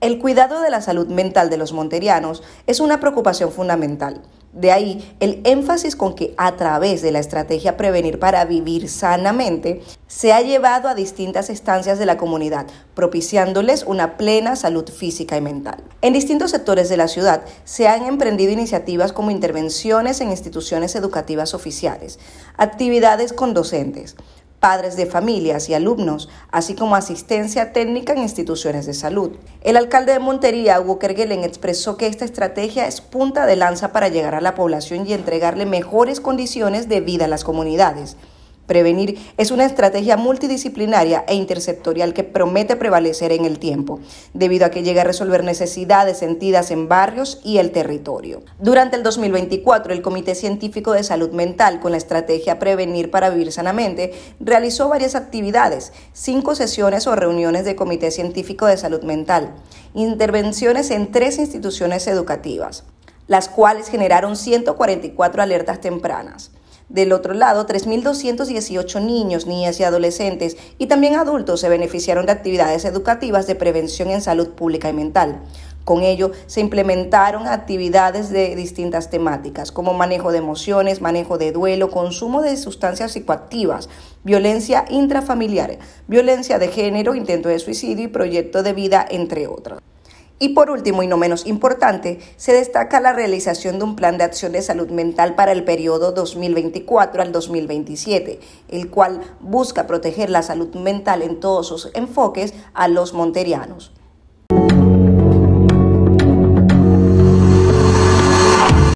El cuidado de la salud mental de los monterianos es una preocupación fundamental. De ahí el énfasis con que a través de la estrategia Prevenir para Vivir Sanamente se ha llevado a distintas estancias de la comunidad, propiciándoles una plena salud física y mental. En distintos sectores de la ciudad se han emprendido iniciativas como intervenciones en instituciones educativas oficiales, actividades con docentes, padres de familias y alumnos, así como asistencia técnica en instituciones de salud. El alcalde de Montería, Hugo Kergelen, expresó que esta estrategia es punta de lanza para llegar a la población y entregarle mejores condiciones de vida a las comunidades. Prevenir es una estrategia multidisciplinaria e intersectorial que promete prevalecer en el tiempo, debido a que llega a resolver necesidades sentidas en barrios y el territorio. Durante el 2024, el Comité Científico de Salud Mental, con la estrategia Prevenir para Vivir Sanamente, realizó varias actividades, cinco sesiones o reuniones de Comité Científico de Salud Mental, intervenciones en tres instituciones educativas las cuales generaron 144 alertas tempranas. Del otro lado, 3.218 niños, niñas y adolescentes y también adultos se beneficiaron de actividades educativas de prevención en salud pública y mental. Con ello, se implementaron actividades de distintas temáticas, como manejo de emociones, manejo de duelo, consumo de sustancias psicoactivas, violencia intrafamiliar, violencia de género, intento de suicidio y proyecto de vida, entre otras. Y por último, y no menos importante, se destaca la realización de un plan de acción de salud mental para el periodo 2024 al 2027, el cual busca proteger la salud mental en todos sus enfoques a los monterianos.